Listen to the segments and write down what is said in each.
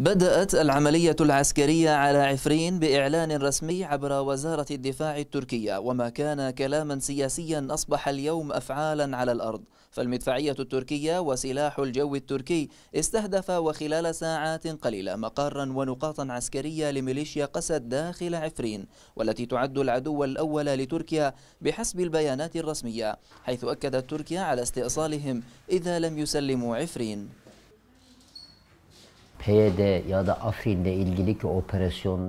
بدأت العملية العسكرية على عفرين بإعلان رسمي عبر وزارة الدفاع التركية وما كان كلاما سياسيا أصبح اليوم أفعالا على الأرض فالمدفعية التركية وسلاح الجو التركي استهدف وخلال ساعات قليلة مقارا ونقاطا عسكرية لميليشيا قسد داخل عفرين والتي تعد العدو الأول لتركيا بحسب البيانات الرسمية حيث أكدت تركيا على استئصالهم إذا لم يسلموا عفرين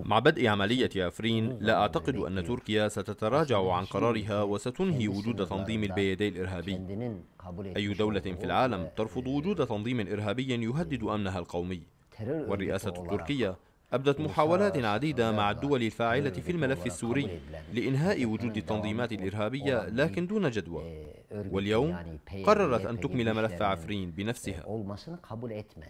مع بدء عملية أفرين لا أعتقد أن تركيا ستتراجع عن قرارها وستنهي وجود تنظيم البيدي الإرهابي أي دولة في العالم ترفض وجود تنظيم إرهابي يهدد أمنها القومي والرئاسة التركية أبدت محاولات عديدة مع الدول الفاعلة في الملف السوري لإنهاء وجود التنظيمات الإرهابية لكن دون e, جدوى واليوم قررت أن تكمل ملف عفرين بنفسها e,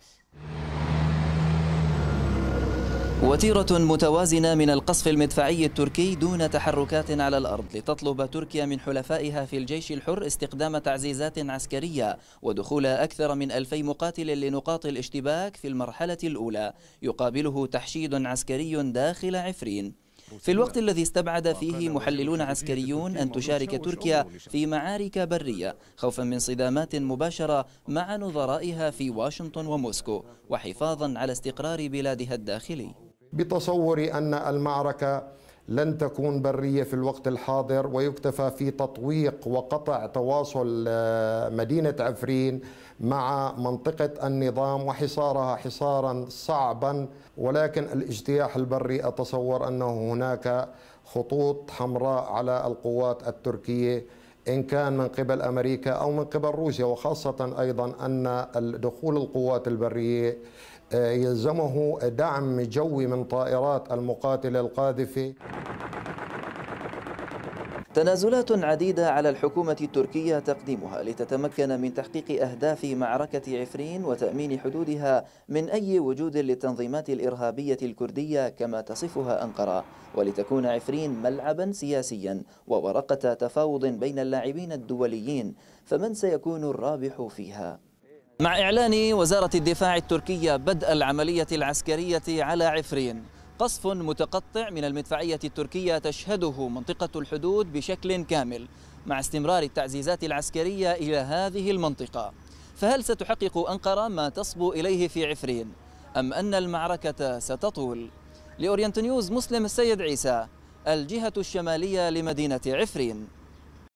وتيرة متوازنة من القصف المدفعي التركي دون تحركات على الأرض لتطلب تركيا من حلفائها في الجيش الحر استخدام تعزيزات عسكرية ودخول أكثر من ألفي مقاتل لنقاط الاشتباك في المرحلة الأولى يقابله تحشيد عسكري داخل عفرين في الوقت الذي استبعد فيه محللون عسكريون أن تشارك تركيا في معارك برية خوفا من صدامات مباشرة مع نظرائها في واشنطن وموسكو وحفاظا على استقرار بلادها الداخلي بتصوري أن المعركة لن تكون برية في الوقت الحاضر ويكتفى في تطويق وقطع تواصل آه، مدينة عفرين مع منطقة النظام وحصارها حصارا صعبا ولكن الاجتياح البري أتصور أنه هناك خطوط حمراء على القوات التركية إن كان من قبل أمريكا أو من قبل روسيا وخاصة أيضا أن دخول القوات البرية آه، يلزمه دعم جوي من طائرات المقاتلة القاذفة تنازلات عديدة على الحكومة التركية تقديمها لتتمكن من تحقيق أهداف معركة عفرين وتأمين حدودها من أي وجود للتنظيمات الإرهابية الكردية كما تصفها أنقرة ولتكون عفرين ملعبا سياسيا وورقة تفاوض بين اللاعبين الدوليين فمن سيكون الرابح فيها؟ مع إعلان وزارة الدفاع التركية بدء العملية العسكرية على عفرين قصف متقطع من المدفعية التركية تشهده منطقة الحدود بشكل كامل مع استمرار التعزيزات العسكرية إلى هذه المنطقة فهل ستحقق أنقرة ما تصبو إليه في عفرين أم أن المعركة ستطول؟ لأورينت نيوز مسلم السيد عيسى الجهة الشمالية لمدينة عفرين